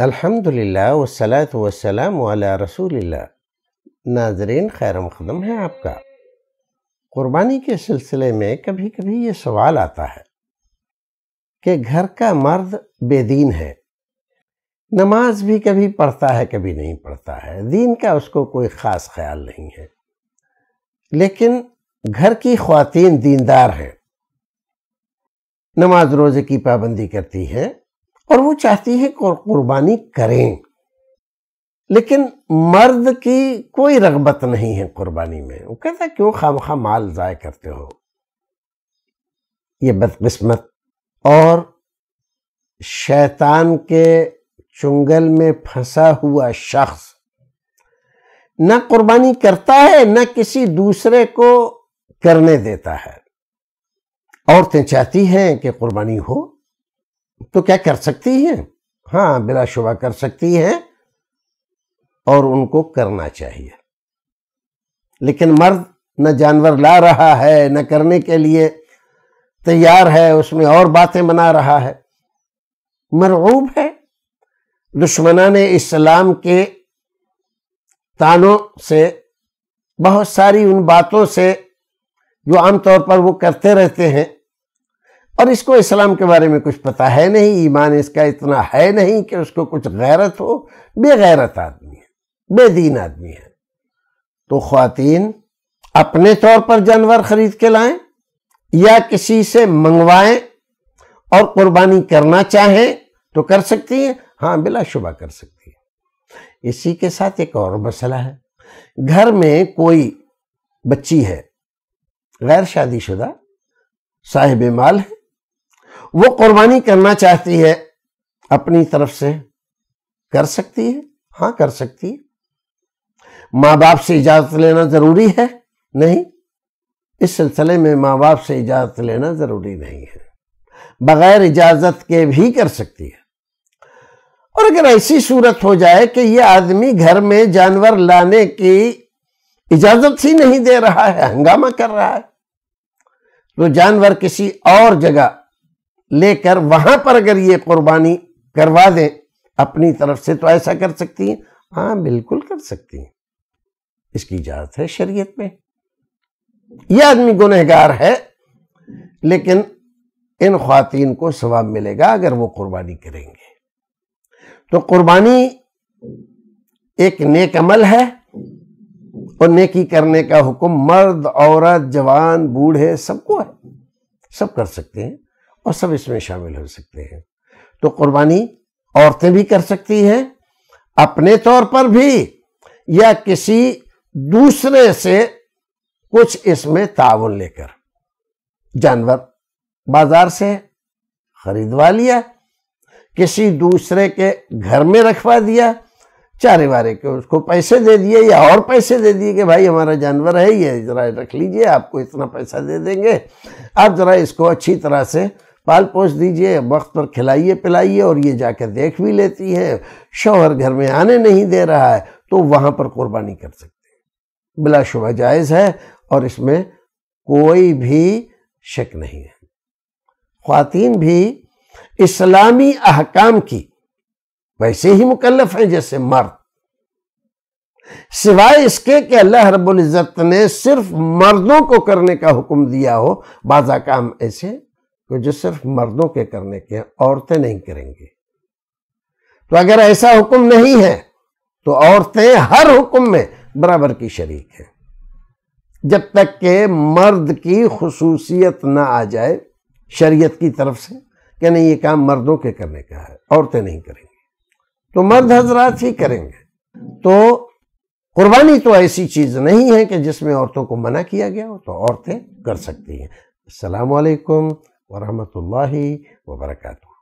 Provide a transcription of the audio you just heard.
अल्हम्दुलिल्लाह वसलात वसलाम वाला रसूलिल्लाह नाजरीन खैर मकदम है आपका क़ुरबानी के सिलसिले में कभी कभी ये सवाल आता है कि घर का मर्द बेदीन है नमाज भी कभी पढ़ता है कभी नहीं पढ़ता है दीन का उसको कोई ख़ास ख्याल नहीं है लेकिन घर की ख़्वातीन दीनदार हैं नमाज रोज़े की पाबंदी करती हैं और वो चाहती है कुर्बानी करें लेकिन मर्द की कोई रगबत नहीं है कुर्बानी में वो कहता है क्यों खाम खा माल ज़ाय करते हो ये बदकस्मत और शैतान के चुंगल में फंसा हुआ शख्स न कुर्बानी करता है न किसी दूसरे को करने देता है औरतें चाहती हैं कि कुर्बानी हो तो क्या कर सकती है हाँ बिलाशुबा कर सकती है और उनको करना चाहिए लेकिन मर्द न जानवर ला रहा है न करने के लिए तैयार है उसमें और बातें बना रहा है मरूब है ने इस्लाम के तानों से बहुत सारी उन बातों से जो आमतौर पर वो करते रहते हैं और इसको इस्लाम के बारे में कुछ पता है नहीं ईमान इसका इतना है नहीं कि उसको कुछ गैरत हो बेगैरत आदमी है बेदीन आदमी है तो खातन अपने तौर पर जानवर खरीद के लाएं या किसी से मंगवाएं और कुर्बानी करना चाहें तो कर सकती हैं हाँ बिलाशुबा कर सकती है इसी के साथ एक और मसला है घर में कोई बच्ची है गैर शादीशुदा साहिब माल है वो कुर्बानी करना चाहती है अपनी तरफ से कर सकती है हाँ कर सकती है माँ बाप से इजाजत लेना जरूरी है नहीं इस सिलसिले में माँ बाप से इजाजत लेना जरूरी नहीं है बगैर इजाजत के भी कर सकती है और अगर ऐसी सूरत हो जाए कि ये आदमी घर में जानवर लाने की इजाजत ही नहीं दे रहा है हंगामा कर रहा है तो जानवर किसी और जगह लेकर वहां पर अगर ये कुर्बानी करवा दें अपनी तरफ से तो ऐसा कर सकती हैं हाँ बिल्कुल कर सकती हैं इसकी इजाज़त है शरीयत में यह आदमी गुनहगार है लेकिन इन खातन को सवाब मिलेगा अगर वो कुर्बानी करेंगे तो कुर्बानी एक नेक अमल है और नेकी करने का हुक्म मर्द औरत जवान बूढ़े सबको है सब कर सकते हैं और सब इसमें शामिल हो सकते हैं तो कुर्बानी औरतें भी कर सकती हैं अपने तौर पर भी या किसी दूसरे से कुछ इसमें ताउन लेकर जानवर बाजार से खरीदवा लिया किसी दूसरे के घर में रखवा दिया चारे वारे के उसको पैसे दे दिए या और पैसे दे दिए कि भाई हमारा जानवर है ये ज़रा रख लीजिए आपको इतना पैसा दे देंगे आप ज़रा इसको अच्छी तरह से पाल पोष दीजिए वक्त पर खिलाइए पिलाइए और ये जाकर देख भी लेती है शौहर घर में आने नहीं दे रहा है तो वहाँ पर कुर्बानी कर सकते बिलाशुबा जायज़ है और इसमें कोई भी शक नहीं है खातन भी इस्लामी अहकाम की वैसे ही मुकलफ हैं जैसे मर्द सिवाय इसके कि अल्लाह रब्बुल इज़्ज़त ने सिर्फ मर्दों को करने का हुक्म दिया हो बाजा काम ऐसे को तो जो सिर्फ मर्दों के करने के हैं औरतें नहीं करेंगी तो अगर ऐसा हुक्म नहीं है तो औरतें हर हुक्म में बराबर की शरीक है जब तक के मर्द की खसूसियत ना आ जाए शरीयत की तरफ से कि नहीं ये काम मर्दों के करने का है औरतें नहीं करेंगी तो मर्द हजरात ही करेंगे तो कुर्बानी तो ऐसी चीज़ नहीं है कि जिसमें औरतों को मना किया गया हो तो औरतें कर सकती हैं असलकुम ورحمة الله وبركاته